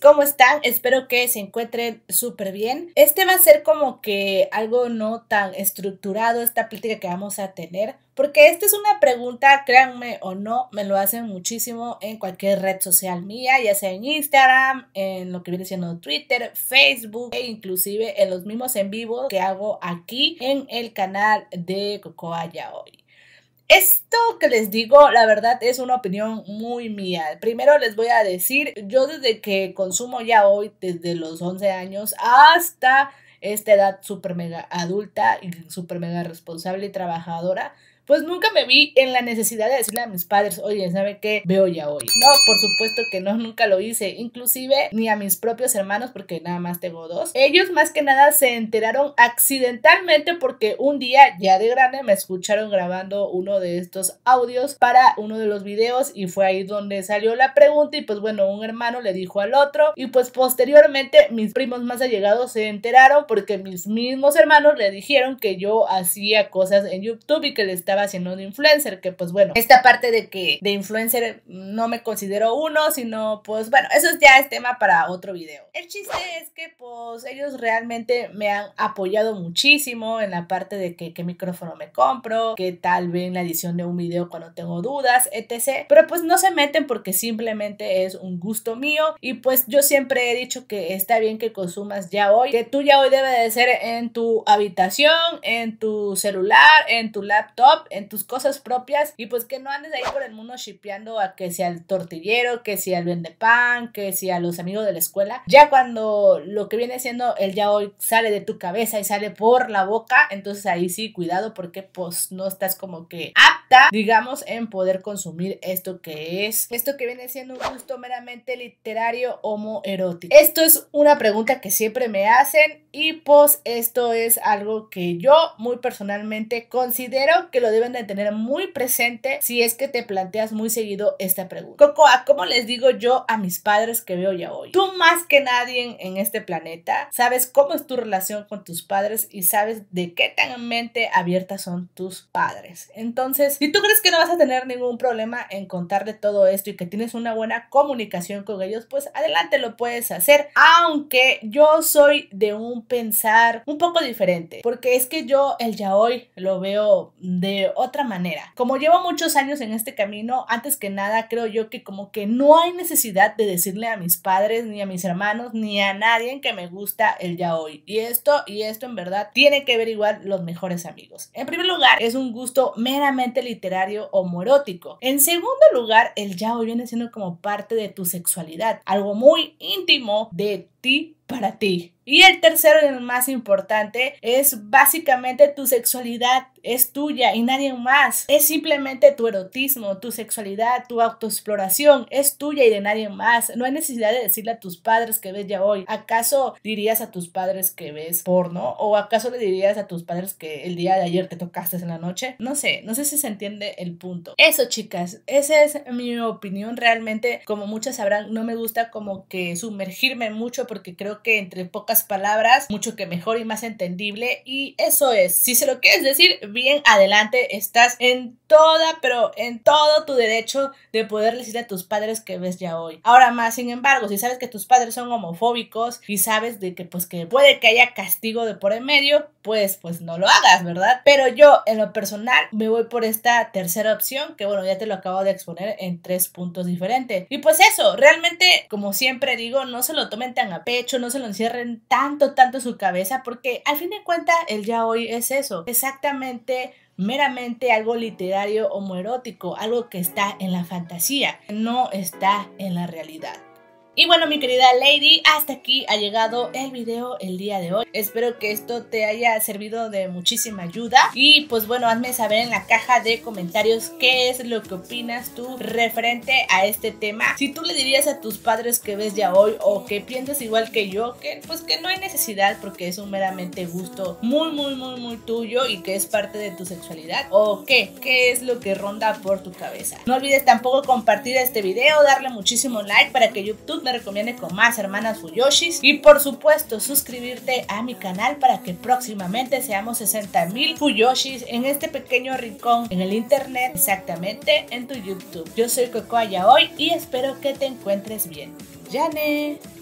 ¿cómo están? Espero que se encuentren súper bien. Este va a ser como que algo no tan estructurado, esta plática que vamos a tener, porque esta es una pregunta, créanme o no, me lo hacen muchísimo en cualquier red social mía, ya sea en Instagram, en lo que viene siendo Twitter, Facebook e inclusive en los mismos en vivo que hago aquí en el canal de Cocoa Hoy. Esto que les digo, la verdad, es una opinión muy mía. Primero les voy a decir, yo desde que consumo ya hoy, desde los 11 años hasta esta edad super mega adulta y super mega responsable y trabajadora, pues nunca me vi en la necesidad de decirle a mis padres, oye, ¿sabe qué? Veo ya hoy. No, por supuesto que no, nunca lo hice, inclusive ni a mis propios hermanos, porque nada más tengo dos. Ellos más que nada se enteraron accidentalmente porque un día ya de grande me escucharon grabando uno de estos audios para uno de los videos y fue ahí donde salió la pregunta y pues bueno, un hermano le dijo al otro y pues posteriormente mis primos más allegados se enteraron porque mis mismos hermanos le dijeron que yo hacía cosas en YouTube y que le estaba Haciendo de influencer, que pues bueno, esta parte de que de influencer no me considero uno, sino pues bueno, eso ya es tema para otro video. El chiste es que pues ellos realmente me han apoyado muchísimo en la parte de que qué micrófono me compro, que tal vez la edición de un video cuando tengo dudas, etc. Pero pues no se meten porque simplemente es un gusto mío y pues yo siempre he dicho que está bien que consumas ya hoy, que tú ya hoy debe de ser en tu habitación, en tu celular, en tu laptop en tus cosas propias y pues que no andes ahí por el mundo shipeando a que sea el tortillero, que sea el vende pan, que sea los amigos de la escuela. Ya cuando lo que viene siendo el ya hoy sale de tu cabeza y sale por la boca, entonces ahí sí, cuidado porque pues no estás como que apta, digamos, en poder consumir esto que es, esto que viene siendo un gusto meramente literario homoerótico. Esto es una pregunta que siempre me hacen y pues esto es algo que yo muy personalmente considero que lo debo deben de tener muy presente si es que te planteas muy seguido esta pregunta. Cocoa, ¿cómo les digo yo a mis padres que veo ya hoy? Tú más que nadie en este planeta sabes cómo es tu relación con tus padres y sabes de qué tan mente abierta son tus padres. Entonces, si tú crees que no vas a tener ningún problema en contarle todo esto y que tienes una buena comunicación con ellos, pues adelante lo puedes hacer. Aunque yo soy de un pensar un poco diferente, porque es que yo el ya hoy lo veo de otra manera. Como llevo muchos años en este camino, antes que nada creo yo que como que no hay necesidad de decirle a mis padres, ni a mis hermanos, ni a nadie que me gusta el ya hoy. Y esto y esto en verdad tiene que ver igual los mejores amigos. En primer lugar, es un gusto meramente literario o morótico. En segundo lugar, el ya hoy viene siendo como parte de tu sexualidad, algo muy íntimo de ti para ti. Y el tercero y el más importante es básicamente tu sexualidad es tuya y nadie más. Es simplemente tu erotismo, tu sexualidad, tu autoexploración es tuya y de nadie más. No hay necesidad de decirle a tus padres que ves ya hoy. ¿Acaso dirías a tus padres que ves porno? ¿O acaso le dirías a tus padres que el día de ayer te tocaste en la noche? No sé, no sé si se entiende el punto. Eso, chicas, esa es mi opinión. Realmente, como muchas sabrán, no me gusta como que sumergirme mucho porque creo que entre pocas palabras, mucho que mejor y más entendible. Y eso es, si se lo quieres decir, bien adelante, estás en toda, pero en todo tu derecho de poder decir a tus padres que ves ya hoy. Ahora más, sin embargo, si sabes que tus padres son homofóbicos y sabes de que pues que puede que haya castigo de por en medio, pues pues no lo hagas, ¿verdad? Pero yo en lo personal me voy por esta tercera opción que bueno, ya te lo acabo de exponer en tres puntos diferentes. Y pues eso, realmente como siempre digo, no se lo tomen tan a pecho, no se lo encierren tanto, tanto en su cabeza porque al fin de cuenta el ya hoy es eso, exactamente meramente algo literario homoerótico, algo que está en la fantasía, no está en la realidad. Y bueno mi querida Lady, hasta aquí ha llegado el video el día de hoy. Espero que esto te haya servido de muchísima ayuda y pues bueno, hazme saber en la caja de comentarios qué es lo que opinas tú referente a este tema. Si tú le dirías a tus padres que ves ya hoy o que piensas igual que yo, que pues que no hay necesidad porque es un meramente gusto muy muy muy muy tuyo y que es parte de tu sexualidad o qué, qué es lo que ronda por tu cabeza. No olvides tampoco compartir este video, darle muchísimo like para que YouTube me recomiende con más hermanas Fuyoshis y por supuesto suscribirte a mi canal para que próximamente seamos 60 mil Fuyoshis en este pequeño rincón en el internet, exactamente en tu YouTube. Yo soy Cocoaya hoy y espero que te encuentres bien. ¡Yane!